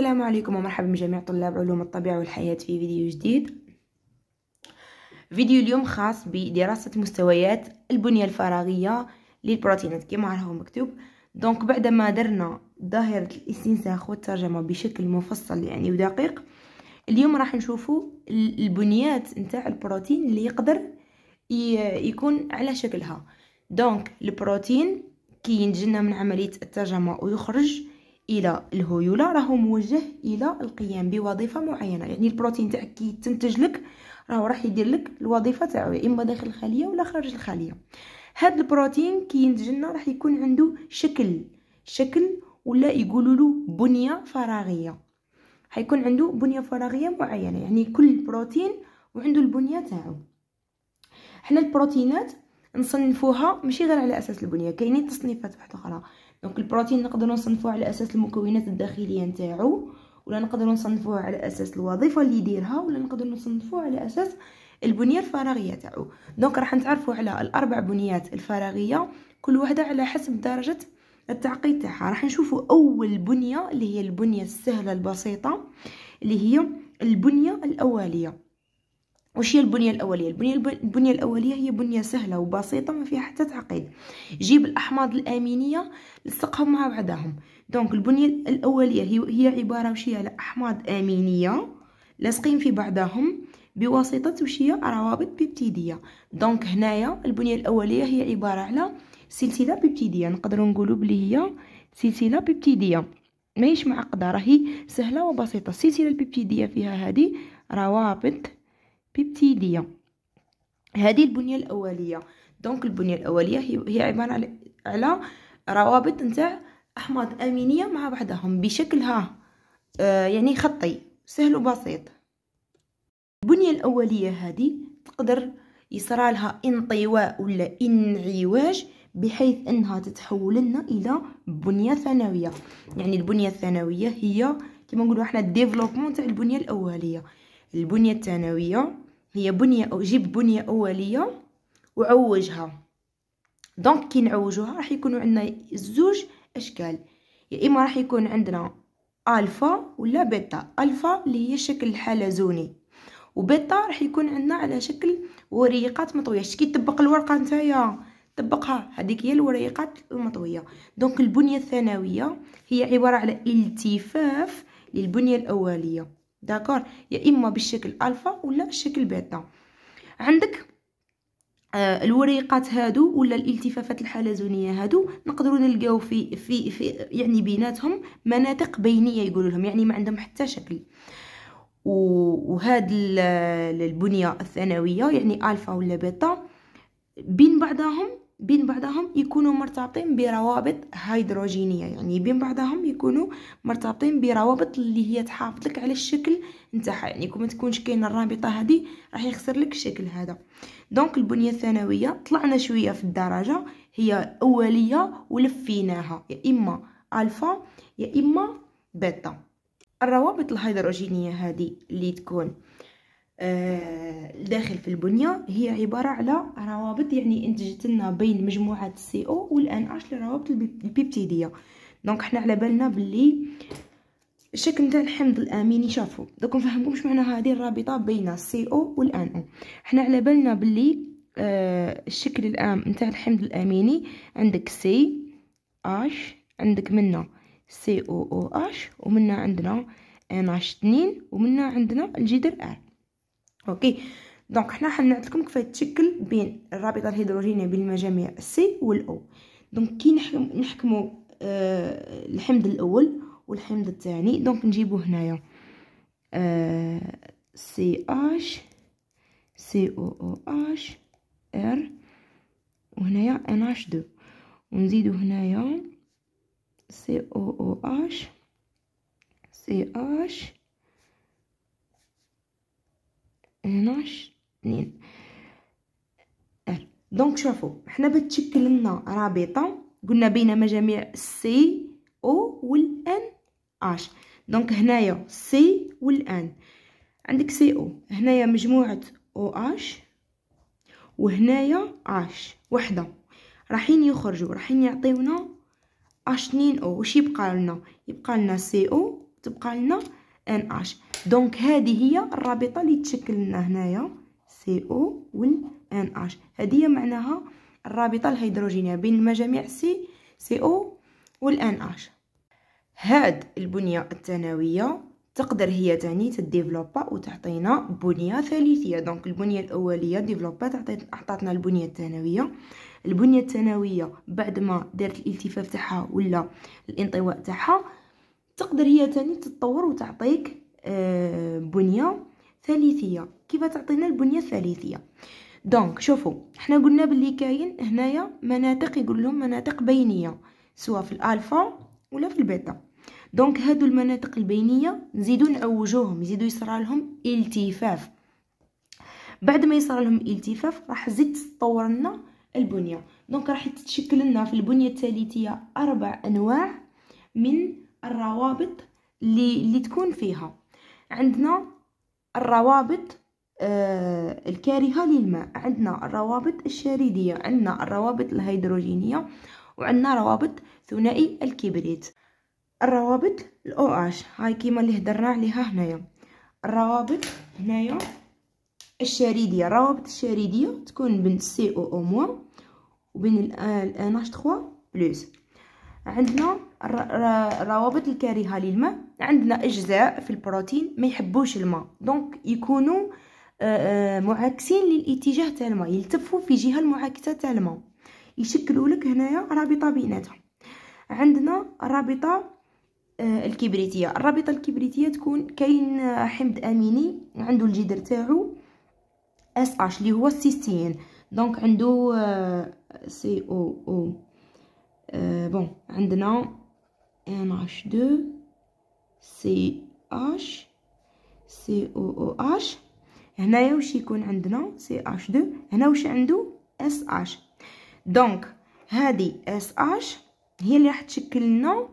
السلام عليكم ومرحبا بجميع طلاب علوم الطبيعة والحياة في فيديو جديد فيديو اليوم خاص بدراسة مستويات البنية الفراغية للبروتينات كما راهو مكتوب دونك بعد ما درنا ظاهرة الاستنساخ والترجمة بشكل مفصل يعني ودقيق اليوم راح نشوفوا البنيات نتاع البروتين اللي يقدر يكون على شكلها دونك البروتين كي ينجنا من عملية الترجمة ويخرج الى الهيوله راهو موجه الى القيام بوظيفه معينه يعني البروتين تاعك كي تنتج لك راهو راح يدير لك الوظيفه تاعو اما داخل الخليه ولا خارج الخليه هاد البروتين كي ينتج لنا راح يكون عنده شكل شكل ولا يقولوا له بنيه فراغيه حيكون عنده بنيه فراغيه معينه يعني كل بروتين وعنده البنيه تاعو حنا البروتينات نصنفوها ماشي غير على اساس البنيه كاينين تصنيفات واحده اخرى دونك البروتين نقدروا نصنفوه على اساس المكونات الداخليه نتاعو ولا نقدروا نصنفوه على اساس الوظيفه اللي يديرها ولا نقدروا نصنفوه على اساس البنيه الفراغيه تاعو دونك راح نتعرفوا على الاربع بنيات الفراغيه كل وحده على حسب درجه التعقيد تاعها راح نشوفوا اول بنيه اللي هي البنيه السهله البسيطه اللي هي البنيه الاوليه وش هي البنية الأولية؟ البنية, البنية الأولية هي بنية سهلة وبسيطة ما فيها حتى تعقيد جيب الأحماض الأمينية لصقهم مع بعضهم دونك البنية الأولية هي, هي عبارة وش هي على أحماض أمينية لاصقين في بعضهم بواسطة وش هي روابط بيبتيدية دونك هنايا البنية الأولية هي عبارة على سلسلة بيبتيدية نقدروا نقولوا بلي هي سلسلة بيبتيدية ماهيش معقدة راهي سهلة وبسيطة السلسلة البيبتيدية فيها هذه روابط بيبتيدية هذه البنية الأولية دونك البنية الأولية هي عبارة على روابط نتاع أحماض أمينية مع بعضهم بشكلها آه يعني خطي سهل وبسيط البنية الأولية هذه تقدر يصرالها انطواء ولا انعواج بحيث انها تتحول لنا الى بنيه ثانويه يعني البنيه الثانويه هي كما نقولوا احنا الديفلوبمون تاع البنيه الاوليه البنية الثانوية هي بنية أو جيب بنية أولية وعوجها دونك كي نعوجوها راح يكونوا عندنا زوج أشكال يا إما راح يكون عندنا ألفا ولا بيتا ألفا اللي هي شكل حلزوني وبيتا راح يكون عندنا على شكل وريقات مطوية كي تطبق الورقة نتايا طبقها هذيك هي الوريقات المطوية دونك البنية الثانوية هي عبارة على التفاف للبنية الأولية داكور يا اما بالشكل الفا ولا الشكل بيتا عندك آه، الوريقات هادو ولا الالتفافات الحلزونيه هادو نقدروا نلقاو في, في في يعني بيناتهم مناطق بينيه يقولوا لهم يعني ما عندهم حتى شكل وهاد البنيه الثانويه يعني الفا ولا بيتا بين بعضهم بين بعضهم يكونوا مرتبطين بروابط هيدروجينية يعني بين بعضهم يكونوا مرتبطين بروابط اللي هي تحافظ لك على الشكل نتاعها يعني كون ما تكونش كاينه الرابطه هذه راح يخسر لك الشكل هذا دونك البنيه الثانويه طلعنا شويه في الدرجه هي اوليه ولفيناها يا اما الفا يا اما بيتا الروابط الهيدروجينيه هذه اللي تكون آه، داخل في البنية هي عبارة على روابط يعني انتجت لنا بين مجموعة السي او والان اش للروابط البيبتيدية دونك حنا على بالنا بلي الشكل نتاع الحمض الاميني شافو دوك نفهمكم واش معنى هذه الرابطه بين السي او والان او حنا على بالنا بلي آه الشكل الام نتاع الحمض الاميني عندك سي اش عندك منا سي او او اش ومنا عندنا ان اش 2 ومنا عندنا الجدر ار اوكي دونك حنا حنعت لكم كيفاه تشكل بين الرابطه الهيدروجينيه بين المجاميع سي والاو دونك كي نحكموا آه الحمض الاول والحمض الثاني دونك نجيبو هنايا سي اش سي او او اش ار وهنايا ان اش دو ونزيدو هنايا سي او او اش سي اش 12 2 دونك شوفوا حنا بتشكل لنا رابطه قلنا بين مجاميع سي او والان اش دونك هنايا سي والان عندك سي او هنايا مجموعه او اش وهنايا اش وحده راحين يخرجوا راحين يعطيونا اش 2 او واش يبقى لنا يبقى لنا سي او تبقى لنا ان اش دونك هذه هي الرابطه اللي تشكل لنا هنايا سي او والان ان اش هذه هي معناها الرابطه الهيدروجينيه بين المجاميع سي سي او والان اش هاد البنيه الثانويه تقدر هي تاني تديفلوبا وتعطينا بنيه ثالثيه دونك البنيه الاوليه ديفلوبا عطاتنا البنيه الثانويه البنيه الثانويه بعد ما دارت الالتفاف تاعها ولا الانطواء تاعها تقدر هي تاني تتطور وتعطيك آه، بنيه ثالثيه كيف تعطينا البنيه الثالثيه دونك شوفوا احنا قلنا باللي كاين هنايا مناطق يقول لهم مناطق بينيه سواء في الالفا ولا في البيتا دونك هادو المناطق البينيه نزيدو نعوجوهم يزيدو يصرى لهم التفاف بعد ما يصرى لهم التفاف راح تزيد تطور لنا البنيه دونك راح تتشكل لنا في البنيه الثالثيه اربع انواع من الروابط اللي, اللي تكون فيها عندنا الروابط آه الكارهة للماء عندنا الروابط الشريدية عندنا الروابط الهيدروجينية وعندنا روابط ثنائي الكبريت الروابط الاو اش هاي كيما اللي هدرنا عليها هنايا الروابط هنايا الشريدية الروابط الشريدية تكون بين سي او او موان وبين ال اش 3 بلس عندنا الروابط الكريهه للماء عندنا اجزاء في البروتين ما يحبوش الماء دونك يكونوا آه، آه، معاكسين للاتجاه تاع الماء يلتفوا في جهه المعاكسه تاع الماء يشكلوا لك هنايا رابطه بيناتهم عندنا رابطه آه، الكبريتيه الرابطه الكبريتيه تكون كاين حمض اميني عنده الجدر تاعو اس اش اللي هو السيستين دونك عنده سي او او بون عندنا NH2 CH COOH هنا واش يكون عندنا CH2 هنا واش عنده SH دونك هذه SH هي اللي راح تشكل لنا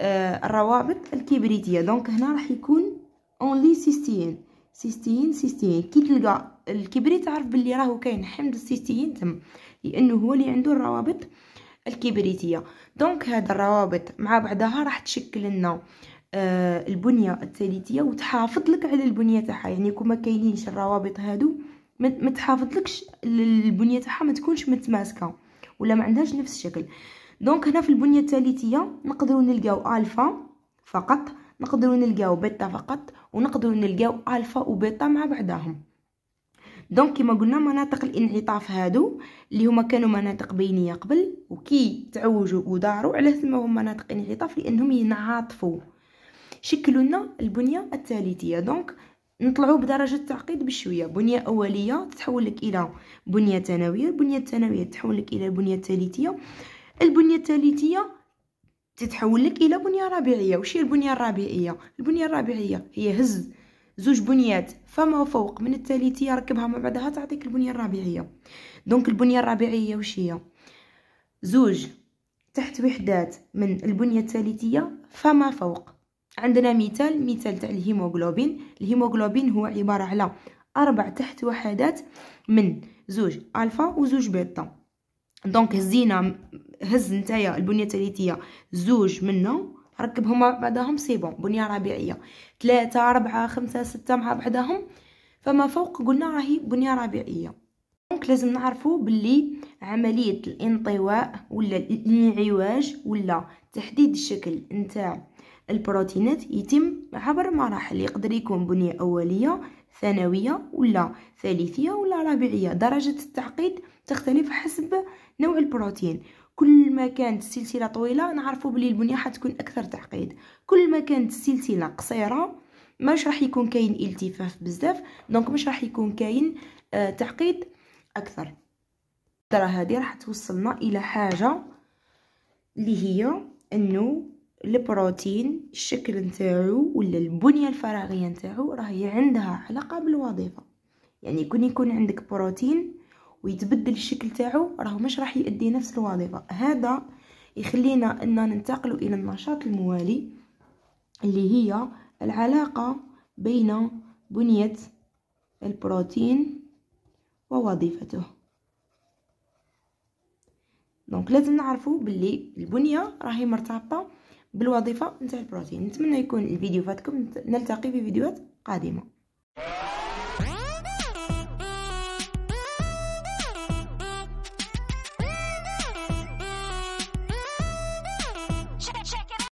آه، الروابط الكبريتيه دونك هنا راح يكون اونلي سيستين سيستين سيستين كي تلقى الكبريت تعرف بلي راهو كاين حمض السيستين تم لانه هو اللي عنده الروابط الكبريتية دونك هاد الروابط مع بعضها راح تشكل لنا آه البنية التاليتية وتحافظ لك على البنية تاعها يعني كون كاينينش الروابط هادو ما تحافظلكش البنية تاعها ما تكونش متماسكة ولا ما عندهاش نفس الشكل دونك هنا في البنية التاليتية نقدروا نلقاو الفا فقط نقدروا نلقاو بيتا فقط ونقدروا نلقاو الفا وبيتا مع بعضهم دونك كما قلنا مناطق الانعطاف هادو اللي هما كانوا مناطق بينيه قبل وكي تعوجوا وداروا علاه سموهم مناطق انعطاف لانهم ينعطفوا شكلوا لنا البنيه التاليثيه دونك نطلعوا بدرجه التعقيد بشويه بنيه اوليه تتحول لك الى بنيه ثانويه البنيه الثانويه تتحول لك الى بنيه ثالثيه البنيه الثالثيه تتحول لك الى بنيه ربيعيه وش هي البنيه الربيعيه البنيه الربيعيه هي هز زوج بنيات فما فوق من التاليتية ركبها مع بعضها تعطيك البنيه الربيعيه دونك البنيه الربيعيه وش هي زوج تحت وحدات من البنيه التاليتية فما فوق عندنا مثال مثال تاع الهيموغلوبين الهيموغلوبين هو عباره على اربع تحت وحدات من زوج الفا وزوج بيتا دونك هزينا هز نتايا البنيه التاليتية زوج منهم ركبهم مع بعضهم سي بون بنيه ربيعيه ثلاثة أربعة خمسة ستة مع بعضهم فما فوق قلنا راهي بنيه ربيعيه دونك لازم نعرفوا باللي عمليه الانطواء ولا الانعواج ولا تحديد الشكل نتاع البروتينات يتم عبر مراحل يقدر يكون بنيه اوليه ثانويه ولا ثالثيه ولا ربيعيه درجه التعقيد تختلف حسب نوع البروتين كل ما كانت السلسله طويله نعرفوا بلي البنيه حتكون اكثر تعقيد كل ما كانت السلسله قصيره مش راح يكون كاين التفاف بزاف دونك مش راح يكون كاين آه تعقيد اكثر ترى هذه راح توصلنا الى حاجه اللي هي انه البروتين الشكل نتاعو ولا البنيه الفراغيه نتاعو راهي عندها علاقه بالوظيفه يعني كون يكون عندك بروتين ويتبدل الشكل تاعو راه مش راح يؤدي نفس الوظيفه هذا يخلينا اننا ننتقل الى النشاط الموالي اللي هي العلاقه بين بنيه البروتين ووظيفته دونك لازم نعرفوا باللي البنيه راهي مرتبطه بالوظيفه نتاع البروتين نتمنى يكون الفيديو فاتكم نلتقي في فيديوهات قادمه